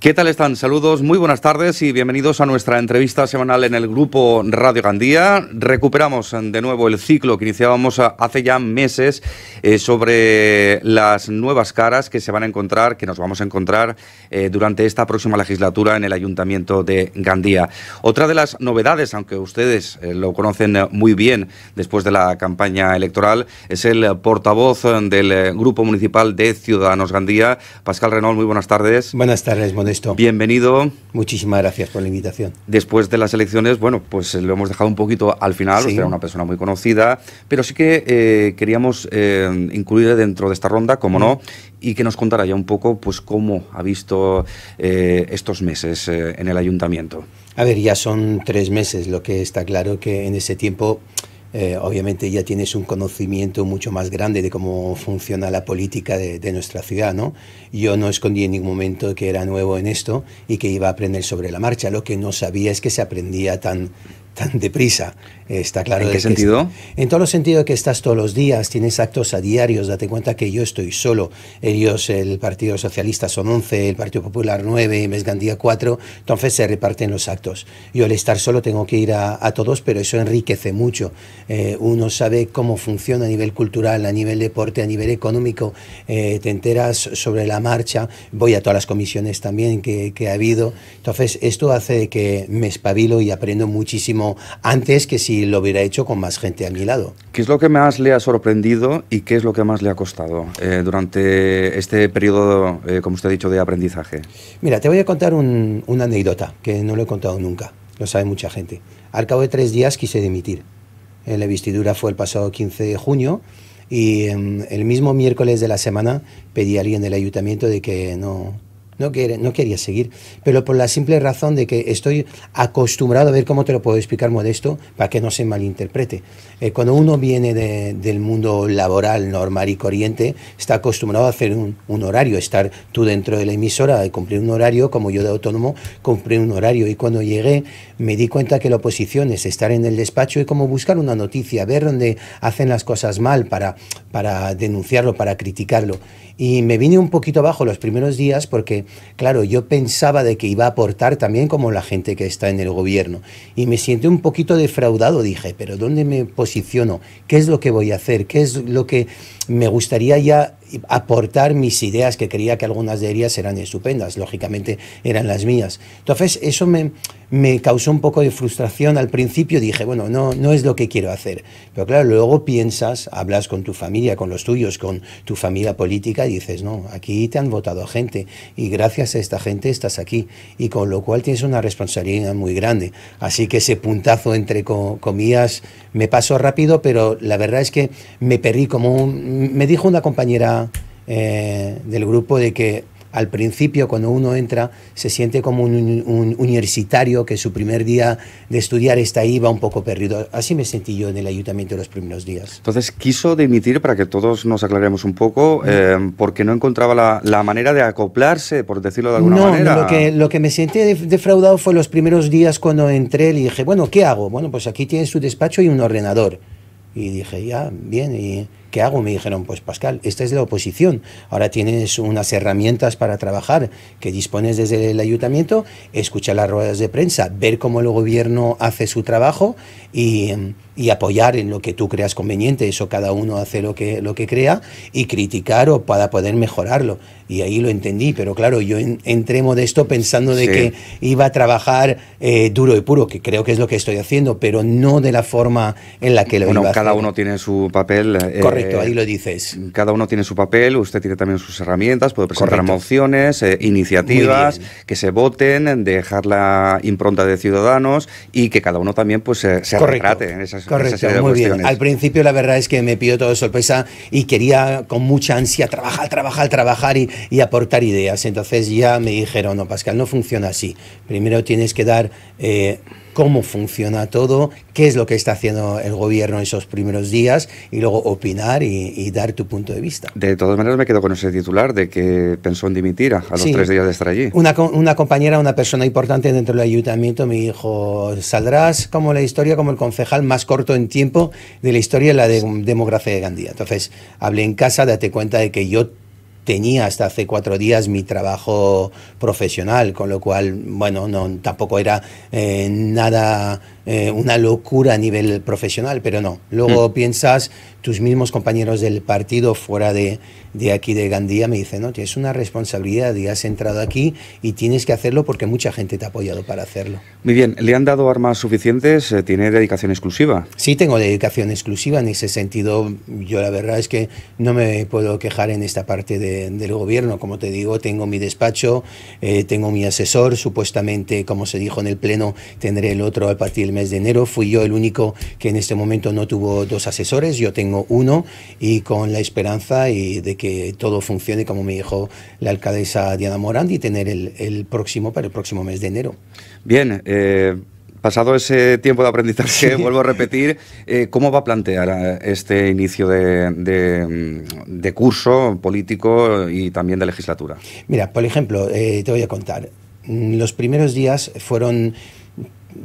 ¿Qué tal están? Saludos, muy buenas tardes y bienvenidos a nuestra entrevista semanal en el grupo Radio Gandía. Recuperamos eh, de nuevo el ciclo que iniciábamos eh, hace ya meses eh, sobre las nuevas caras que se van a encontrar, que nos vamos a encontrar durante esta próxima legislatura en el Ayuntamiento de Gandía. Otra de las novedades, aunque ustedes lo conocen muy bien después de la campaña electoral, es el portavoz del Grupo Municipal de Ciudadanos Gandía, Pascal Renault. Muy buenas tardes. Buenas tardes, Bienvenido. Muchísimas gracias por la invitación. Después de las elecciones, bueno, pues eh, lo hemos dejado un poquito al final, usted era una persona muy conocida, pero sí que eh, queríamos eh, incluir dentro de esta ronda, como mm. no, y que nos contara ya un poco pues cómo ha visto estos meses en el ayuntamiento. A ver, ya son tres meses, lo que está claro que en ese tiempo eh, obviamente ya tienes un conocimiento mucho más grande de cómo funciona la política de, nuestra ciudad, ¿no? Yo no escondí en ningún momento que era nuevo en esto y que iba a aprender sobre la marcha. Lo que no sabía es que se aprendía tan, deprisa. Eh, está claro. ¿En qué sentido? en todos los sentidos que estás todos los días, tienes actos a diarios, date cuenta que yo estoy solo. Ellos, el Partido Socialista son 11, el Partido Popular 9, Mesgandía 4, entonces se reparten los actos. Yo al estar solo tengo que ir a, todos, pero eso enriquece mucho. Eh, uno sabe cómo funciona a nivel cultural, a nivel deporte, a nivel económico, eh, te enteras sobre la marcha, voy a todas las comisiones también que, que ha habido. Entonces esto hace que me espabilo y aprendo muchísimo antes que si lo hubiera hecho con más gente a mi lado. ¿Qué es lo que más le ha sorprendido y qué es lo que más le ha costado eh, durante este periodo, eh, como usted ha dicho, de aprendizaje? Mira, te voy a contar una anécdota que no lo he contado nunca, lo sabe mucha gente. Al cabo de tres días quise dimitir. Eh, la vestidura fue el pasado 15 de junio y em, el mismo miércoles de la semana pedí a alguien del ayuntamiento de que no no, quiere, no quería seguir, pero por la simple razón de que estoy acostumbrado a ver cómo te lo puedo explicar modesto para que no se malinterprete. Eh, cuando uno viene del mundo laboral normal y corriente, está acostumbrado a hacer un, un, horario, estar tú dentro de la emisora de cumplir un horario, como yo de autónomo cumplí un horario. Y cuando llegué me di cuenta que la oposición es estar en el despacho y como buscar una noticia, ver dónde hacen las cosas mal para, para denunciarlo, para criticarlo. Y me vine un poquito abajo los primeros días porque, claro, yo pensaba de que iba a aportar también como la gente que está en el gobierno. Y me siento un poquito defraudado. Dije, pero ¿dónde me posiciono? ¿Qué es lo que voy a hacer? ¿Qué es lo que me gustaría ya aportar mis ideas, que creía que algunas de ellas eran estupendas, lógicamente eran las mías. Entonces, eso me, me causó un poco de frustración al principio, dije, bueno, no, no es lo que quiero hacer. Pero claro, luego piensas, hablas con tu familia, con los tuyos, con tu familia política, y dices, no, aquí te han votado gente, y gracias a esta gente estás aquí, y con lo cual tienes una responsabilidad muy grande. Así que ese puntazo, entre comillas, me pasó rápido, pero la verdad es que me perdí como Me dijo una compañera eh, del grupo de que al principio cuando uno entra se siente como un, universitario que su primer día de estudiar está ahí, va un poco perdido. Así me sentí yo en el ayuntamiento los primeros días. Entonces quiso dimitir para que todos nos aclaremos un poco, eh, porque no encontraba la, manera de acoplarse, por decirlo de alguna manera. No, lo que, lo que me sentí defraudado fue los primeros días cuando entré y dije, bueno, ¿qué hago? Bueno, pues aquí tienes su despacho y un ordenador. Y dije, ya, bien, y ¿Qué hago? Me dijeron, pues Pascal, esta es la oposición. Ahora tienes unas herramientas para trabajar que dispones desde el ayuntamiento, escuchar las ruedas de prensa, ver cómo el gobierno hace su trabajo y mm, y apoyar en lo que tú creas conveniente, eso cada uno hace lo que, lo que crea, y criticar o para poder mejorarlo. Y ahí lo entendí, pero claro, yo en, de esto pensando de que iba a trabajar eh, duro y puro, que creo que es lo que estoy haciendo, pero no de la forma en la que lo iba a cada uno tiene su papel. Eh, Correcto, ahí lo dices. Cada uno tiene su papel, usted tiene también sus herramientas, puede presentar mociones, eh, iniciativas que se voten, dejar la impronta de ciudadanos y que cada uno también pues se, se en esas Correcto, muy bien. Al principio la verdad es que me pidió todo sorpresa y quería con mucha ansia trabajar, trabajar, trabajar y, aportar ideas. Entonces ya me dijeron, no, Pascal, no funciona así. Primero tienes que dar... Eh, cómo funciona todo, qué es lo que está haciendo el gobierno en esos primeros días y luego opinar y, dar tu punto de vista. De todas maneras me quedo con ese titular de que pensó en dimitir a los tres días de estar allí. Una, una compañera, una persona importante dentro del ayuntamiento me dijo, saldrás como la historia, como el concejal más corto en tiempo de la historia, la de, democracia de Gandía. Entonces, hablé en casa, date cuenta de que yo tenía hasta hace cuatro días mi trabajo profesional, con lo cual, bueno, no, tampoco era eh, nada eh, una locura a nivel profesional, pero no. Luego mm. piensas, tus mismos compañeros del partido fuera de, de aquí de Gandía me dicen, no, tienes una responsabilidad y has entrado aquí y tienes que hacerlo porque mucha gente te ha apoyado para hacerlo. Muy bien, ¿le han dado armas suficientes? Eh, ¿Tiene dedicación exclusiva? Sí, tengo dedicación exclusiva en ese sentido. Yo la verdad es que no me puedo quejar en esta parte del gobierno. Como te digo, tengo mi despacho, eh, tengo mi asesor, supuestamente, como se dijo en el Pleno, tendré el otro al partir mes de enero fui yo el único que en este momento no tuvo dos asesores, yo tengo uno y con la esperanza y de que todo funcione como me dijo la alcaldesa Diana Morandi, tener el, próximo para el próximo mes de enero. Bien, eh, pasado ese tiempo de aprendizaje, vuelvo a repetir, eh, ¿cómo va a plantear eh, este inicio de, mm, de, curso político y también de legislatura? Mira, por ejemplo, te voy a contar. Mm, los primeros días fueron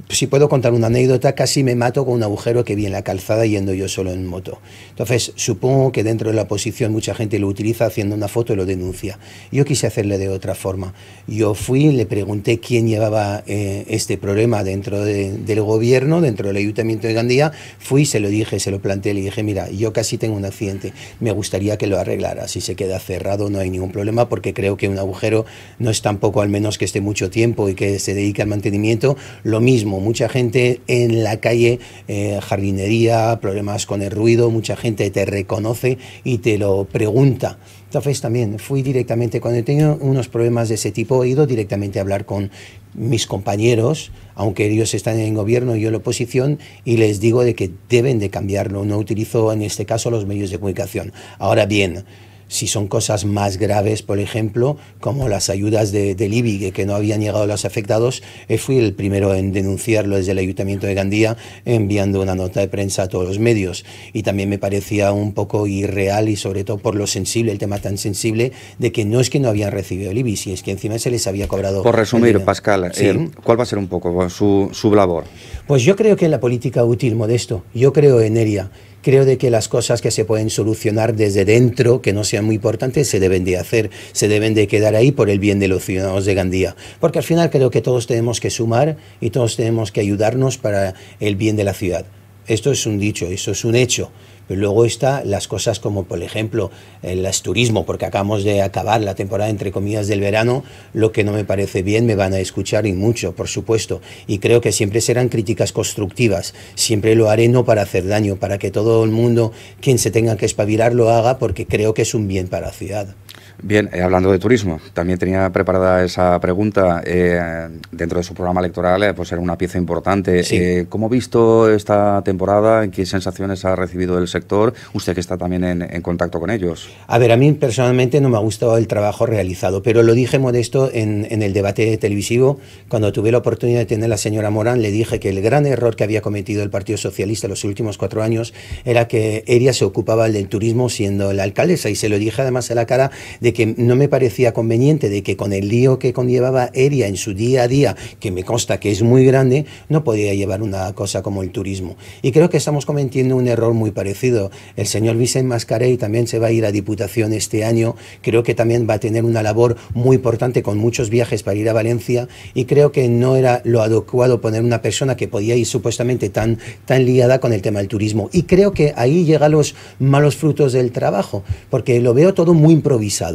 si puedo contar una anécdota, casi me mato con un agujero que vi en la calzada yendo yo solo en moto. Entonces, supongo que dentro de la oposición mucha gente lo utiliza haciendo una foto y lo denuncia. Yo quise hacerle de otra forma. Yo fui, le pregunté quién llevaba eh, este problema dentro del gobierno, dentro del ayuntamiento de Gandía. Fui, se lo dije, se lo planteé, le dije, mira, yo casi tengo un accidente, me gustaría que lo arreglara. Si se queda cerrado no hay ningún problema porque creo que un agujero no es tampoco, al menos que esté mucho tiempo y que se dedique al mantenimiento, lo mucha gente en la calle, eh, jardinería, problemas con el ruido, mucha gente te reconoce y te lo pregunta. Entonces también fui directamente, cuando he tenido unos problemas de ese tipo, he ido directamente a hablar con mis compañeros, aunque ellos están en gobierno y yo en la oposición, y les digo de que deben de cambiarlo. No utilizo en este caso los medios de comunicación. Ahora bien, si son cosas más graves, por ejemplo, como las ayudas de, del que, no habían llegado a los afectados, eh, fui el primero en denunciarlo desde el Ayuntamiento de Gandía, enviando una nota de prensa a todos los medios. Y también me parecía un poco irreal y sobre todo por lo sensible, el tema tan sensible, de que no es que no habían recibido el IBI, si es que encima se les había cobrado. Por resumir, Pascal, eh, ¿cuál va a ser un poco su, su labor? Pues yo creo que en la política útil, modesto, yo creo en ERIA creo de que las cosas que se pueden solucionar desde dentro, que no sean muy importantes, se deben de hacer, se deben de quedar ahí por el bien de los ciudadanos de Gandía. Porque al final creo que todos tenemos que sumar y todos tenemos que ayudarnos para el bien de la ciudad. Esto es un dicho, eso es un hecho luego está las cosas como, por ejemplo, el turismo, porque acabamos de acabar la temporada, entre comillas, del verano, lo que no me parece bien me van a escuchar y mucho, por supuesto. Y creo que siempre serán críticas constructivas. Siempre lo haré no para hacer daño, para que todo el mundo, quien se tenga que espabilar, lo haga porque creo que es un bien para la ciudad. Bien, eh, hablando de turismo, también tenía preparada esa pregunta. Eh, dentro de su programa electoral, eh, pues era una pieza importante. Eh, ¿Cómo ha visto esta temporada? ...en ¿Qué sensaciones ha recibido el sector? Usted que está también en, contacto con ellos. A ver, a mí personalmente no me ha gustado el trabajo realizado, pero lo dije modesto en, en el debate televisivo. Cuando tuve la oportunidad de tener a la señora Morán, le dije que el gran error que había cometido el Partido Socialista en los últimos cuatro años era que ella se ocupaba del turismo siendo la alcaldesa. Y se lo dije además a la cara de que no me parecía conveniente, de que con el lío que conllevaba Eria en su día a día, que me consta que es muy grande, no podía llevar una cosa como el turismo. Y creo que estamos cometiendo un error muy parecido. El señor Vicente Mascarey también se va a ir a Diputación este año, creo que también va a tener una labor muy importante con muchos viajes para ir a Valencia y creo que no era lo adecuado poner una persona que podía ir supuestamente tan, tan liada con el tema del turismo. Y creo que ahí llegan los malos frutos del trabajo, porque lo veo todo muy improvisado.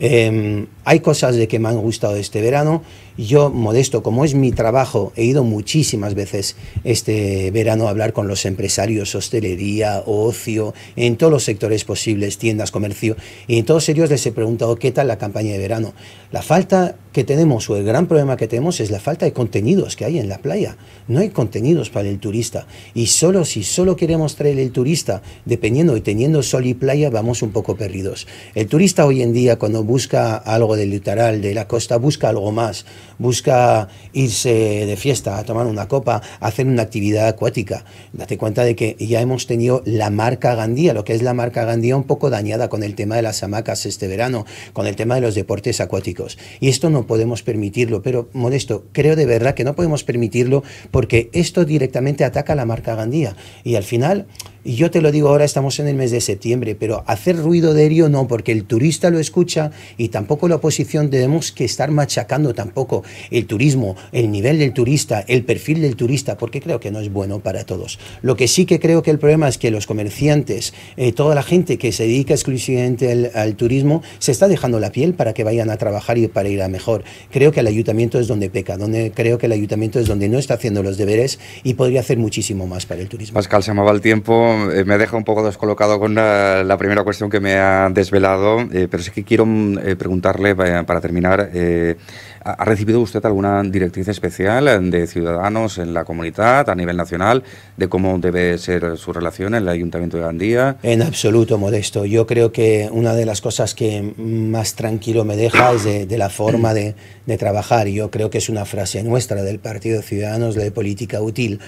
Em, hay cosas de que me han gustado este verano yo, modesto, como es mi trabajo, he ido muchísimas veces este verano a hablar con los empresarios, hostelería, ocio, en todos los sectores posibles, tiendas, comercio, y en todos ellos les he preguntado qué tal la campaña de verano. La falta que tenemos o el gran problema que tenemos es la falta de contenidos que hay en la playa. No hay contenidos para el turista. Y solo si solo queremos traer el turista, dependiendo y teniendo sol y playa, vamos un poco perdidos. El turista hoy en día, cuando busca algo del litoral, de la costa, busca algo más busca irse de fiesta, a tomar una copa, a hacer una actividad acuática. Date cuenta de que ya hemos tenido la marca Gandía, lo que es la marca Gandía un poco dañada con el tema de las hamacas este verano, con el tema de los deportes acuáticos. Y esto no podemos permitirlo, pero modesto, creo de verdad que no podemos permitirlo porque esto directamente ataca a la marca Gandía. Y al final... Y yo te lo digo ahora, estamos en el mes de septiembre, pero hacer ruido de ello no, porque el turista lo escucha y tampoco la oposición debemos que estar machacando tampoco el turismo, el nivel del turista, el perfil del turista, porque creo que no es bueno para todos. Lo que sí que creo que el problema es que los comerciantes, eh, toda la gente que se dedica exclusivamente al, turismo, se está dejando la piel para que vayan a trabajar y para ir a mejor. Creo que el ayuntamiento es donde peca, donde creo que el ayuntamiento es donde no está haciendo los deberes y podría hacer muchísimo más para el turismo. Pascal, se amaba el tiempo eh, me deja un poco descolocado con la, primera cuestión que me ha desvelado, eh, pero sí que quiero mm, eh, preguntarle, para terminar, ¿ha recibido usted alguna directriz especial de ciudadanos en la comunidad, a nivel nacional, de cómo debe ser su relación en el Ayuntamiento de Gandía? En absoluto, Modesto. Yo creo que una de las cosas que más tranquilo me deja es de, la forma de, trabajar. Yo creo que es una frase nuestra del Partido Ciudadanos, la de política útil.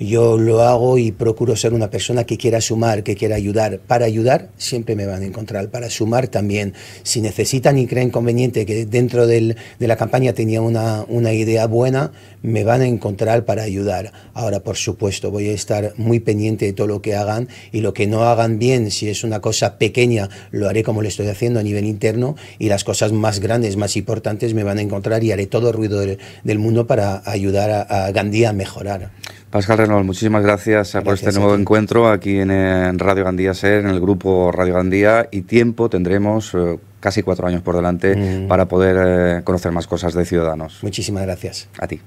Yo lo hago y procuro ser una persona que quiera sumar, que quiera ayudar. Para ayudar siempre me van a encontrar, para sumar también. Si necesitan y creen conveniente que dentro de la campaña tenía una, idea buena, me van a encontrar para ayudar. Ahora, por supuesto, voy a estar muy pendiente de todo lo que hagan y lo que no hagan bien, si es una cosa pequeña, lo haré como lo estoy haciendo a nivel interno y las cosas más grandes, más importantes me van a encontrar y haré todo el ruido del, mundo para ayudar a, a Gandía a mejorar. Pascal Renault, muchísimas gracias, por este nuevo encuentro aquí en, Radio Gandía SER, en el grupo Radio Gandía, y tiempo tendremos eh, casi cuatro años por delante mm. para poder eh, conocer más cosas de Ciudadanos. Muchísimas gracias. A ti.